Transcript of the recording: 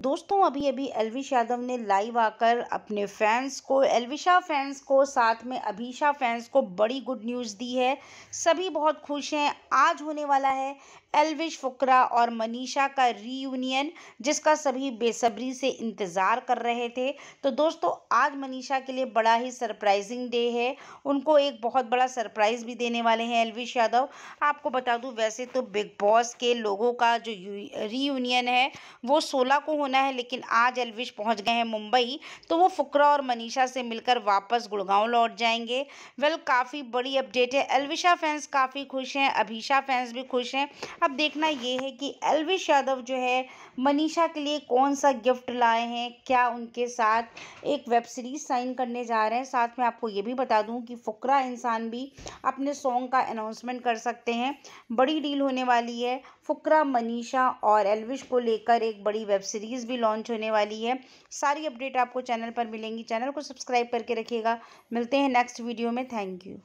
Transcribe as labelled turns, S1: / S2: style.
S1: दोस्तों अभी अभी एलविश यादव ने लाइव आकर अपने फैंस को एलविशा फैंस को साथ में अभिशा फैंस को बड़ी गुड न्यूज़ दी है सभी बहुत खुश हैं आज होने वाला है एलविश फुकरा और मनीषा का रीयूनियन जिसका सभी बेसब्री से इंतज़ार कर रहे थे तो दोस्तों आज मनीषा के लिए बड़ा ही सरप्राइजिंग डे है उनको एक बहुत बड़ा सरप्राइज़ भी देने वाले हैं एलविश यादव आपको बता दूं वैसे तो बिग बॉस के लोगों का जो रीयूनियन है वो सोलह को होना है लेकिन आज एलविश पहुंच गए हैं मुंबई तो वो फुकरा और मनीषा से मिलकर वापस गुड़गांव लौट जाएंगे वेल काफ़ी बड़ी अपडेट है एलविशा फैंस काफ़ी खुश हैं अभिषा फैंस भी खुश हैं अब देखना ये है कि एलविश यादव जो है मनीषा के लिए कौन सा गिफ्ट लाए हैं क्या उनके साथ एक वेब सीरीज़ साइन करने जा रहे हैं साथ में आपको ये भी बता दूँ कि फुकरा इंसान भी अपने सॉन्ग का अनाउंसमेंट कर सकते हैं बड़ी डील होने वाली है फुकरा मनीषा और एलविश को लेकर एक बड़ी वेब सीरीज़ भी लॉन्च होने वाली है सारी अपडेट आपको चैनल पर मिलेंगी चैनल को सब्सक्राइब करके रखिएगा मिलते हैं नेक्स्ट वीडियो में थैंक यू